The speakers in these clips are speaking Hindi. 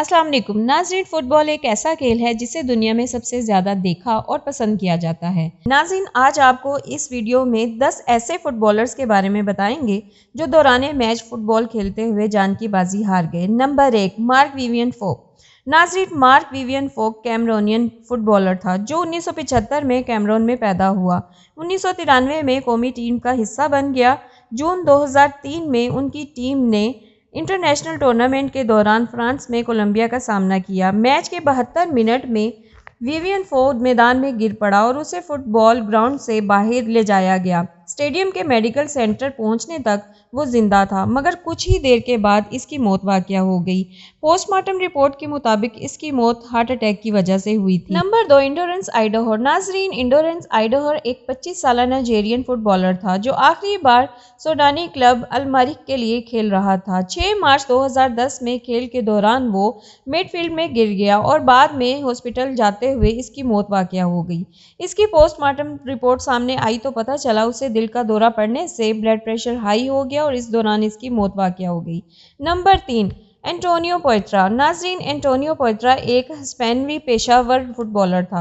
अस्सलाम वालेकुम नाजरीन फुटबॉल एक ऐसा खेल है जिसे दुनिया में सबसे ज़्यादा देखा और पसंद किया जाता है नाजरीन आज आपको इस वीडियो में 10 ऐसे फुटबॉलर्स के बारे में बताएंगे जो दौरान मैच फुटबॉल खेलते हुए जान की बाजी हार गए नंबर एक मार्क विवियन फोक नाजरीन Marc Vivien Foe Cameroonian footballer था जो उन्नीस में कैमरोन में पैदा हुआ उन्नीस में कौमी टीम का हिस्सा बन गया जून 2003 में उनकी टीम ने इंटरनेशनल टूर्नामेंट के दौरान फ्रांस में कोलंबिया का सामना किया मैच के बहत्तर मिनट में विवियन फोर्ड मैदान में गिर पड़ा और उसे फुटबॉल ग्राउंड से बाहर ले जाया गया स्टेडियम के मेडिकल सेंटर पहुंचने तक वो जिंदा था मगर कुछ ही देर के बाद इसकी मौत वाक़ हो गई पोस्टमार्टम रिपोर्ट के मुताबिक इसकी मौत हार्ट अटैक की वजह से हुई थी नंबर दो इंडोरेंस आइडोहर नाजरीन इंडोरेंस आइडोहर एक पच्चीस साल नाइजेरियन फुटबॉलर था जो आखिरी बार सोडानी क्लब अलमारिक के लिए खेल रहा था 6 मार्च 2010 में खेल के दौरान वो मिडफील्ड में गिर गया और बाद में हॉस्पिटल जाते हुए इसकी मौत वाक़ हो गई इसकी पोस्टमार्टम रिपोर्ट सामने आई तो पता चला उसे दिल का दौरा पड़ने से ब्लड प्रेशर हाई हो गया और इस दौरान इसकी मौत वाक़ हो गई नंबर तीन एंटोनियो पोइट्रा नाजरीन एंटोनियो पोइट्रा एक स्पेनवी पेशावर फुटबॉलर था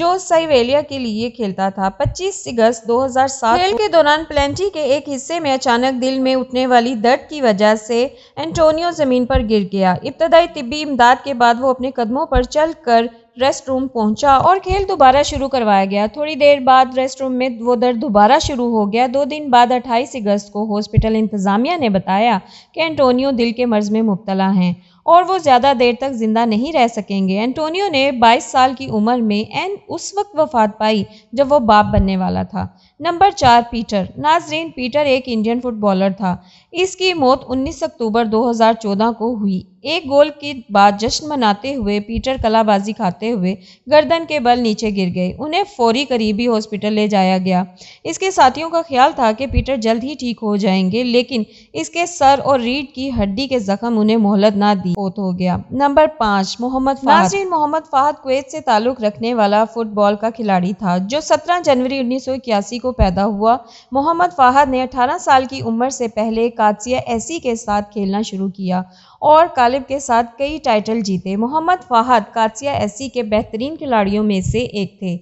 जो साइवेलिया के लिए खेलता था 25 अगस्त 2007 खेल के दौरान प्लेंटी के एक हिस्से में अचानक दिल में उठने वाली दर्द की वजह से एंटोनियो ज़मीन पर गिर गया इब्तदाई तिबी इमदाद के बाद वो अपने कदमों पर चल कर रेस्ट रूम पहुंचा और खेल दोबारा शुरू करवाया गया थोड़ी देर बाद रेस्ट रूम में वो दर्द दोबारा शुरू हो गया दो दिन बाद 28 अगस्त को हॉस्पिटल इंतज़ामिया ने बताया कि एंटोनियो दिल के मर्ज में मुबतला हैं और वो ज़्यादा देर तक ज़िंदा नहीं रह सकेंगे एंटोनियो ने 22 साल की उम्र में एन उस वक्त वफात पाई जब वो बाप बनने वाला था नंबर चार पीटर नाजरीन पीटर एक इंडियन फुटबॉलर था इसकी मौत 19 अक्टूबर 2014 को हुई एक गोल के बाद जश्न मनाते हुए पीटर कलाबाजी खाते हुए गर्दन के बल नीचे गिर गए उन्हें फौरी करीबी हॉस्पिटल ले जाया गया इसके साथियों का ख्याल था कि पीटर जल्द ही ठीक हो जाएंगे लेकिन इसके सर और रीढ़ की हड्डी के जख्म उन्हें मोहलत ना दी आदमी फोत हो गया नंबर पाँच मोहम्मद नाजरीन मोहम्मद फाहद कुवैत से ताल्लुक रखने वाला फुटबॉल का खिलाड़ी था जो 17 जनवरी 1981 को पैदा हुआ मोहम्मद फाहद ने 18 साल की उम्र से पहले कादसिया एसी के साथ खेलना शुरू किया और कालिब के साथ कई टाइटल जीते मोहम्मद फाहद कादसिया एसी के बेहतरीन खिलाड़ियों में से एक थे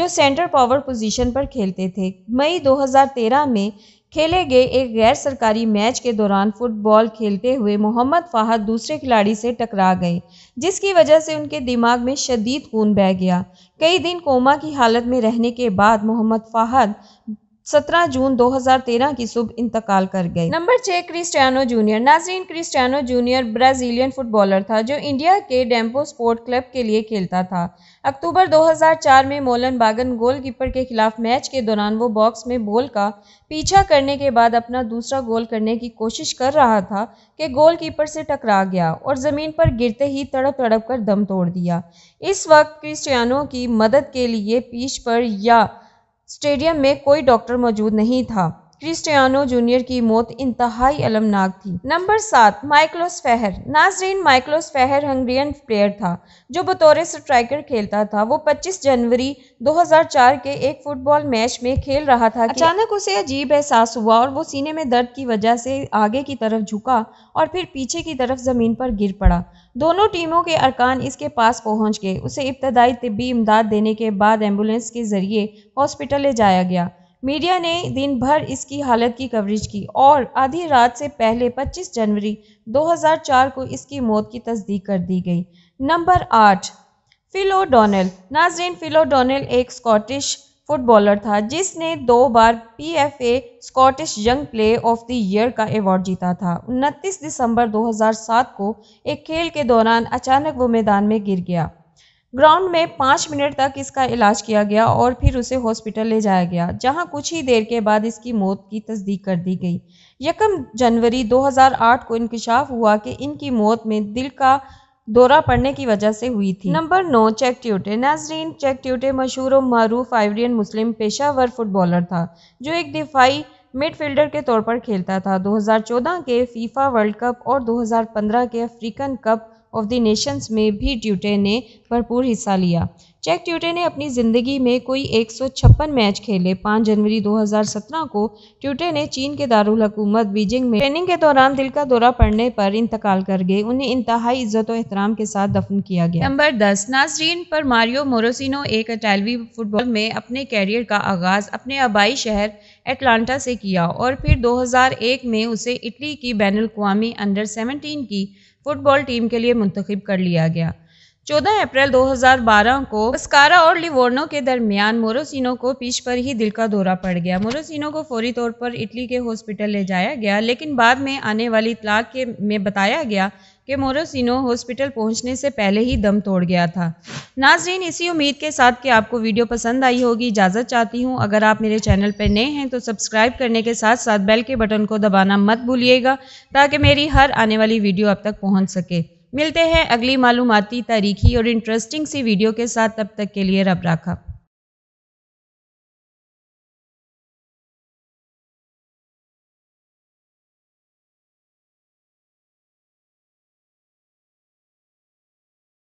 जो सेंटर पावर पोजीशन पर खेलते थे मई 2013 में खेले गए एक गैर सरकारी मैच के दौरान फुटबॉल खेलते हुए मोहम्मद फाहद दूसरे खिलाड़ी से टकरा गए जिसकी वजह से उनके दिमाग में शदीद खून बह गया कई दिन कोमा की हालत में रहने के बाद मोहम्मद फाहद 17 जून 2013 की सुबह इंतकाल कर गए नंबर छः क्रिस्टियानो जूनियर नाजरीन क्रिस्टियानो जूनियर ब्राज़ीलियन फुटबॉलर था जो इंडिया के डेम्पो स्पोर्ट क्लब के लिए खेलता था अक्टूबर 2004 में मोलन बागन गोलकीपर के खिलाफ मैच के दौरान वो बॉक्स में बॉल का पीछा करने के बाद अपना दूसरा गोल करने की कोशिश कर रहा था कि गोलकीपर से टकरा गया और ज़मीन पर गिरते ही तड़प तड़प कर दम तोड़ दिया इस वक्त क्रिस्टियानो की मदद के लिए पीच पर या स्टेडियम में कोई डॉक्टर मौजूद नहीं था क्रिस्टियानो जूनियर की मौत इंतहाई अलमनाक थी नंबर सात माइकलोस फेहर नाजरीन माइकलोस फेहर हंगरियन प्लेयर था जो बतौर स्ट्राइकर खेलता था वो 25 जनवरी 2004 के एक फुटबॉल मैच में खेल रहा था अचानक उसे अजीब एहसास हुआ और वो सीने में दर्द की वजह से आगे की तरफ झुका और फिर पीछे की तरफ ज़मीन पर गिर पड़ा दोनों टीमों के अरकान इसके पास पहुंच गए उसे इब्तदाई तबी इमदाद देने के बाद एम्बुलेंस के ज़रिए हॉस्पिटल ले जाया गया मीडिया ने दिन भर इसकी हालत की कवरेज की और आधी रात से पहले 25 जनवरी 2004 को इसकी मौत की तस्दीक कर दी गई नंबर आठ डोनल नाजरीन डोनल एक स्कॉटिश फुटबॉलर था जिसने दो बार PFA Scottish young player of the year का अवार्ड जीता था 29 दिसंबर 2007 को एक खेल के दौरान अचानक वो मैदान में गिर गया ग्राउंड में पाँच मिनट तक इसका इलाज किया गया और फिर उसे हॉस्पिटल ले जाया गया जहां कुछ ही देर के बाद इसकी मौत की तस्दीक कर दी गई यकम जनवरी 2008 को इंकशाफ हुआ कि इनकी मौत में दिल का दौरा पड़ने की वजह से हुई थी नंबर नौ चेक ट्यूटे नाजरीन चेक ट्यूटे मशहूर और मरूफ आइवरियन मुस्लिम पेशावर फुटबॉलर था जो एक दिफाई मिडफील्डर के तौर पर खेलता था 2014 के फीफा वर्ल्ड कप और 2015 के African cup of the nations में भी ट्यूटे ने भरपूर हिस्सा लिया चेक ट्यूटे ने अपनी ज़िंदगी में कोई एक मैच खेले 5 जनवरी 2017 को ट्यूटे ने चीन के दारुल दारकूमत बीजिंग में ट्रेनिंग के दौरान दिल का दौरा पड़ने पर इंतकाल कर गए उन्हें इंतहाई इज्जत और एहतराम के साथ दफन किया गया नंबर 10 नाजरीन पर मारियो मोरोसिनो एक अटैलवी फुटबॉल में अपने कैरियर का आगाज़ अपने आबाई शहर एटलांटा से किया और फिर दो में उसे इटली की बैन अवी अंडर सेवनटीन की फुटबॉल टीम के लिए मुंतखब कर लिया गया 14 अप्रैल 2012 को स्कारा और लिवोर्नो के दरमियान मोरोसिनो को पीछ पर ही दिल का दौरा पड़ गया मोरोसिनो को फौरी तौर पर इटली के हॉस्पिटल ले जाया गया लेकिन बाद में आने वाली इतलाक के में बताया गया कि मोरोसिनो हॉस्पिटल पहुंचने से पहले ही दम तोड़ गया था नाजरीन इसी उम्मीद के साथ कि आपको वीडियो पसंद आई होगी इजाज़त चाहती हूँ अगर आप मेरे चैनल पर नए हैं तो सब्सक्राइब करने के साथ साथ बेल के बटन को दबाना मत भूलिएगा ताकि मेरी हर आने वाली वीडियो अब तक पहुँच सके मिलते हैं अगली मालूमती तारीखी और इंटरेस्टिंग सी वीडियो के साथ तब तक के लिए रब रखा